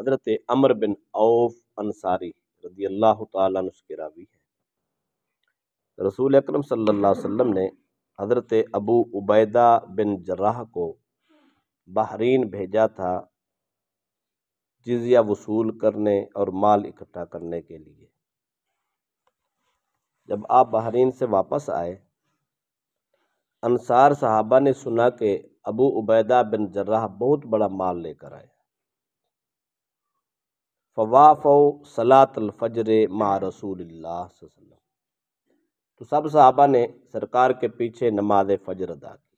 हज़रत अमर बिन औफ अंसारी रदी अल्लाह तुसके रावी रसूल अकरम सल्लल्लाहु अलैहि वसल्लम ने हज़रत अबू उबैदा बिन जर्राह को बहरीन भेजा था जिजिया वसूल करने और माल इकट्ठा करने के लिए जब आप बहरीन से वापस आए अनसार साहबा ने सुना कि अबू उबैदा बिन जर्राह बहुत बड़ा माल लेकर आए फ़वाफ़ सलातलफ़जर मा रसूल तो सब साहबा ने सरकार के पीछे नमाज फजर अदा की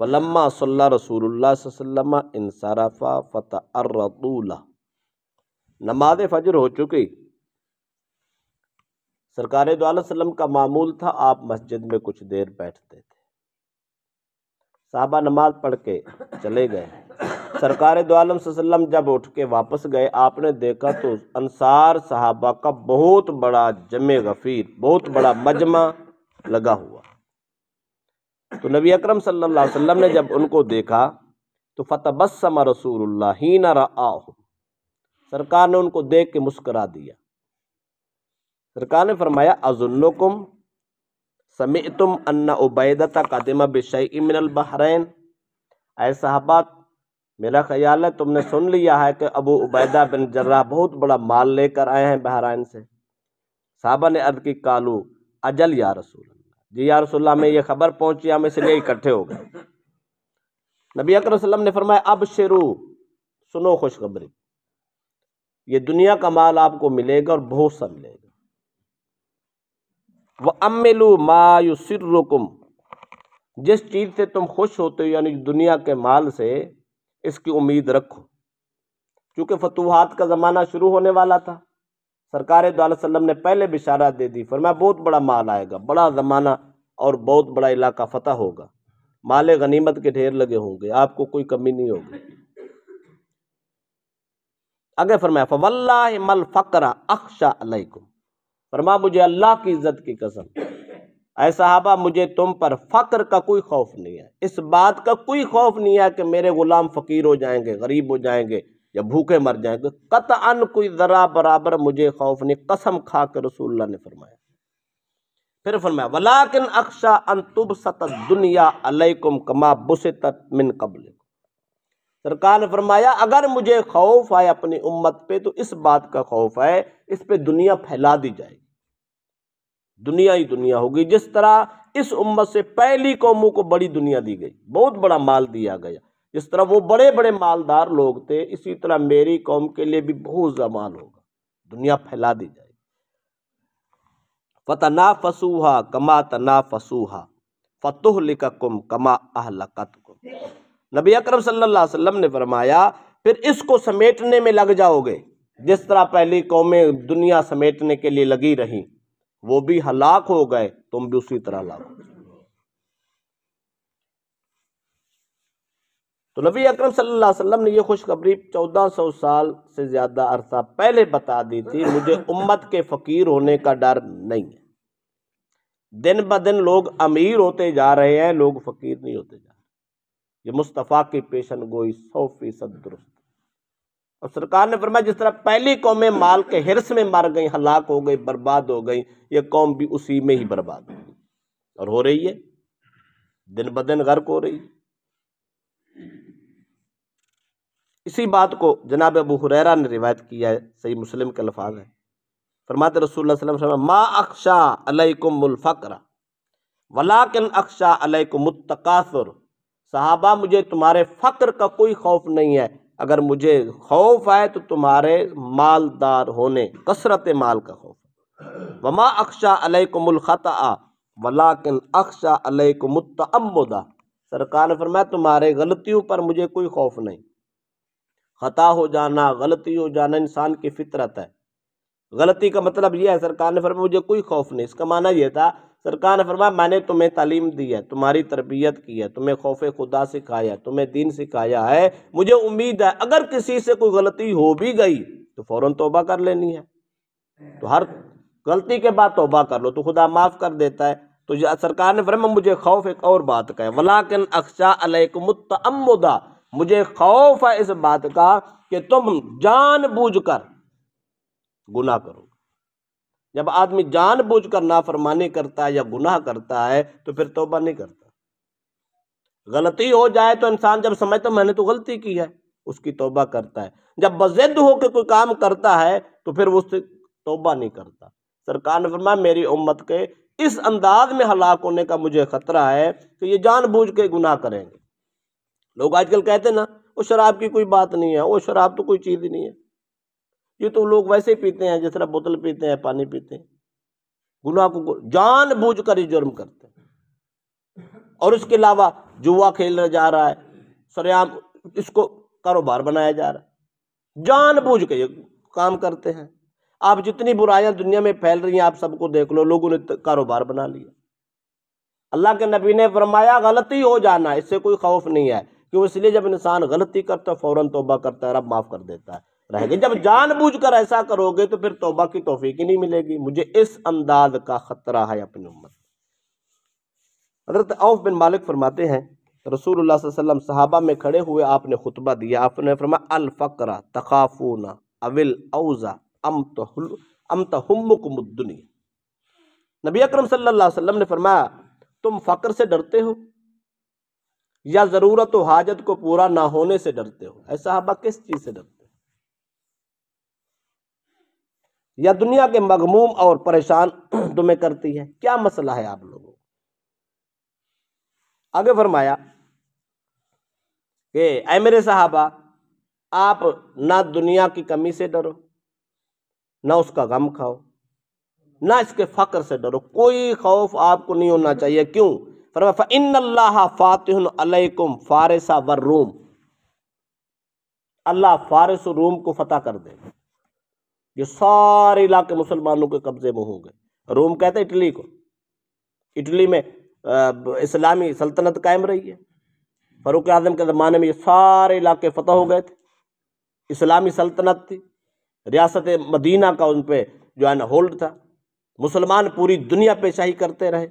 फलम्मा सल्ला रसूलुल्लाम इंसारफ़ा फ़त अर्रतूला नमाज फजर हो चुकी सरकार दोम का मामूल था आप मस्जिद में कुछ देर बैठते थे साहबा नमाज पढ़ के चले गए सरकार दो सल्लम जब उठ के वापस गए आपने देखा तो अनसार साहबा का बहुत बड़ा जमे गफ़ीर बहुत बड़ा मजमा लगा हुआ तो नबी अकरम सल्लल्लाहु अलैहि वसल्लम ने जब उनको देखा तो फ़तबसम रसूल ही न सरकार ने उनको देख के मुस्करा दिया सरकार ने फरमाया अजुल्लुकुम समय तुम अन्ना उबैदता कदमा बिशमिनबहरैन ऐ साहबा मेरा ख्याल है तुमने सुन लिया है कि अबू उबैदा बिन जर्रा बहुत बड़ा माल लेकर आए हैं बहराइन से साहबा ने अर्द की कालू अजल या रसूल जी या रसोल्ला में ये खबर पहुंची हम इसलिए इकट्ठे हो गए नबी अक्रम ने फरमाया अब शेरू सुनो खुशखबरी ये दुनिया का माल आपको मिलेगा और बहुत सा मिलेगा वह अमिलू मायुसरकुम जिस चीज़ से तुम खुश होते हो यानी दुनिया के माल से इसकी उम्मीद रखो क्योंकि फतूहत का ज़माना शुरू होने वाला था सरकार वसल्लम ने पहले बिशारा दे दी फरमाया बहुत बड़ा माल आएगा बड़ा ज़माना और बहुत बड़ा इलाका फतह होगा माल गनीमत के ढेर लगे होंगे आपको कोई कमी नहीं होगी आगे फरमाया फवल्ला मल फ़करा अख्शा अलैकुम फरमा मुझे अल्लाह की इज्जत की कसम ऐसा साहबा मुझे तुम पर फ़क्र का कोई खौफ नहीं है इस बात का कोई खौफ नहीं है कि मेरे ग़ुलाम फ़कीर हो जाएंगे गरीब हो जाएंगे या भूखे मर जाएंगे कत अन कोई ज़रा बराबर मुझे खौफ नहीं कसम खा के रसूल ने फरमाया फिर फरमाया वलाकिन अक्षा अन तुब सत दुनिया अलैकुम कमा बुसत मिन कबल सरकार ने फरमाया अगर मुझे खौफ है अपनी उम्मत पे तो इस बात का खौफ है इस पे दुनिया फैला दी जाएगी दुनिया ही दुनिया होगी जिस तरह इस उम्मत से पहली कौमों को बड़ी दुनिया दी गई बहुत बड़ा माल दिया गया जिस तरह वो बड़े बड़े मालदार लोग थे इसी तरह मेरी कौम के लिए भी बहुत ज़्यादा माल होगा दुनिया फैला दी जाएगी ना फसूहा कमा तना फसूहा फतुह कुम कमा अहलकत कुम नबी अकरम सल्लल्लाहु अलैहि वसल्लम ने फरमाया फिर इसको समेटने में लग जाओगे जिस तरह पहली कौमें दुनिया समेटने के लिए लगी रहीं वो भी हलाक हो गए तुम भी उसी तरह हलाक तो नबी अकरम सल्लल्लाहु अलैहि वसल्लम ने यह खुशखबरी 1400 साल से ज़्यादा अरसा पहले बता दी थी मुझे उम्मत के फ़कीर होने का डर नहीं है दिन ब दिन लोग अमीर होते जा रहे हैं लोग फ़कीर नहीं होते जा रहे ये मुस्तफ़ा की पेशन गोई सौ फीसद दुरुस्त और सरकार ने फरमाया जिस तरह पहली कौमें माल के हिरस में मर गई हलाक हो गई बर्बाद हो गई ये कौम भी उसी में ही बर्बाद हो गई और हो रही है दिन ब दिन गर्क हो रही है इसी बात को जनाब अबू हुरैरा ने रिवायत किया है सही मुस्लिम के अल्फाज है फरमाते रसूल मा अक्शा अलैकुमुलफ़रा वलाकिन अक्शा अलैकुमुत्तकासुर साहबा मुझे तुम्हारे फ़क्र का कोई खौफ नहीं है अगर मुझे खौफ आए तो तुम्हारे मालदार होने कसरत माल का खौफ वमा अक्शा अलैकुमलखता वलाकिन अक्शा अलैकुमतमदा सरकार ने फरमाया तुम्हारे गलतियों पर मुझे कोई खौफ नहीं खता हो जाना गलती हो जाना इंसान की फितरत है गलती का मतलब यह है सरकार ने फरमाया मुझे कोई खौफ नहीं इसका माना यह था सरकार ने फरमाया मैंने तुम्हें तालीम दी है तुम्हारी तरबियत की है तुम्हें खौफ खुदा सिखाया तुम्हें दीन सिखाया है मुझे उम्मीद है अगर किसी से कोई गलती हो भी गई तो फौरन तोबा कर लेनी है तो हर गलती के बाद तोबा कर लो तो खुदा माफ़ कर देता है तो सरकार ने फरमा मुझे खौफ एक और बात का है वलाकिन अक्शा अलैकुमुतमुदा मुझे खौफ है इस बात का कि तुम जान बूझ कर गुना करोगे जब आदमी जानबूझ कर नाफरमानी करता है या गुनाह करता है तो फिर तोबा नहीं करता गलती हो जाए तो इंसान जब समझता तो मैंने तो गलती की है उसकी तोबा करता है जब बजिद होकर कोई काम करता है तो फिर उससे तोबा नहीं करता सरकार ने फरमा मेरी उम्मत के इस अंदाज में हलाक होने का मुझे खतरा है कि ये जानबूझ के गुनाह करेंगे लोग आजकल कहते ना वो शराब की कोई बात नहीं है वो शराब तो कोई चीज़ ही नहीं है ये तो लोग वैसे पीते हैं जिस तरह बोतल पीते हैं पानी पीते हैं गुनाह को जान बूझ कर ही जुर्म करते हैं और उसके अलावा जुआ खेलने जा रहा है सरेआम इसको कारोबार बनाया जा रहा है जान बूझ के ये काम करते हैं आप जितनी बुराइयां दुनिया में फैल रही हैं आप सबको देख लो लोगों ने कारोबार बना लिया अल्लाह के नबी ने फरमाया गलती हो जाना इससे कोई खौफ नहीं है क्यों इसलिए जब इंसान गलती करता है फ़ौरन तोबा करता है रब माफ़ कर देता है रह गए जब जानबूझकर ऐसा करोगे तो फिर तोबा की तोफीक ही नहीं मिलेगी मुझे इस अंदाज का खतरा है अपनी उम्मत हजरत औफ बिन मालिक फरमाते हैं रसूल वसल्लम सहाबा में खड़े हुए आपने खुतबा दिया आपने फरमाया अलफ़रा तकाफूना अविल अवज़ा अम तो अम तहमुकुमुद्दुनिया नबी अकरम सल्लल्लाहु अलैहि वसल्लम ने फरमाया तुम फ़क्र से डरते हो या ज़रूरत व हाजत को पूरा ना होने से डरते हो ऐसा हबा किस चीज़ से डरते या दुनिया के मगमूम और परेशान तुम्हें करती है क्या मसला है आप लोगों आगे फरमाया कि ऐ मेरे साहबा आप ना दुनिया की कमी से डरो ना उसका गम खाओ ना इसके फकर से डरो कोई खौफ आपको नहीं होना चाहिए क्यों फरमा इन अल्लाह फ़ारसा वर रूम अल्लाह फ़ारस रूम को फतेह कर देगा जो सारे इलाके मुसलमानों के कब्जे में हो गए रोम कहते इटली को इटली में इस्लामी सल्तनत कायम रही है फरूक आजम के ज़माने में ये सारे इलाके फ़तह हो गए थे इस्लामी सल्तनत थी रियासत मदीना का उन पर जो है ना होल्ड था मुसलमान पूरी दुनिया पे शाही करते रहे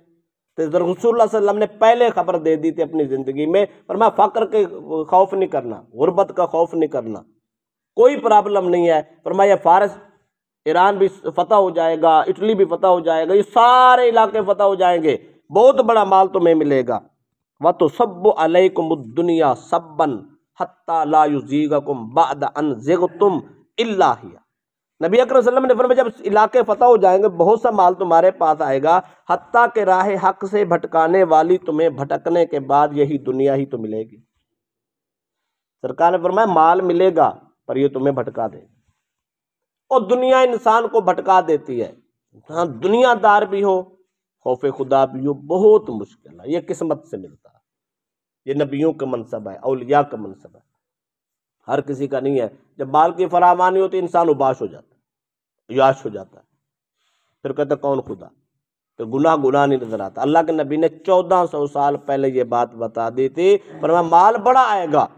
तो रसूल ने पहले खबर दे दी थी अपनी ज़िंदगी में पर मैं फ़क्र के खौफ नहीं करना गुर्बत का खौफ नहीं करना कोई प्रॉब्लम नहीं है पर मैं ये फारस ईरान भी फतह हो जाएगा इटली भी फतह हो जाएगा ये सारे इलाके फतह हो जाएंगे बहुत बड़ा माल तुम्हें मिलेगा वह तो सब अलैकुमुद्दुनिया सबन हत्ता बाद अन नबी अकरम ने फरमाया जब इलाके फतह हो जाएंगे बहुत सा माल तुम्हारे पास आएगा हत्ता के राह हक से भटकाने वाली तुम्हें भटकने के बाद यही दुनिया ही तो मिलेगी सरकार ने फरमाया माल मिलेगा पर ये तुम्हें भटका देगा और दुनिया इंसान को भटका देती है हाँ दुनियादार भी हो खौफ खुदा भी हो बहुत मुश्किल है ये किस्मत से मिलता है ये नबियों का मनसब है अलिया का मनसब है हर किसी का नहीं है जब बाल की फरावानी होती इंसान उबाश हो जाता है याश हो जाता है फिर कहते कौन खुदा तो गुना गुना नहीं नजर आता अल्लाह के नबी ने चौदह सौ साल पहले ये बात बता दी थी पर माल बड़ा आएगा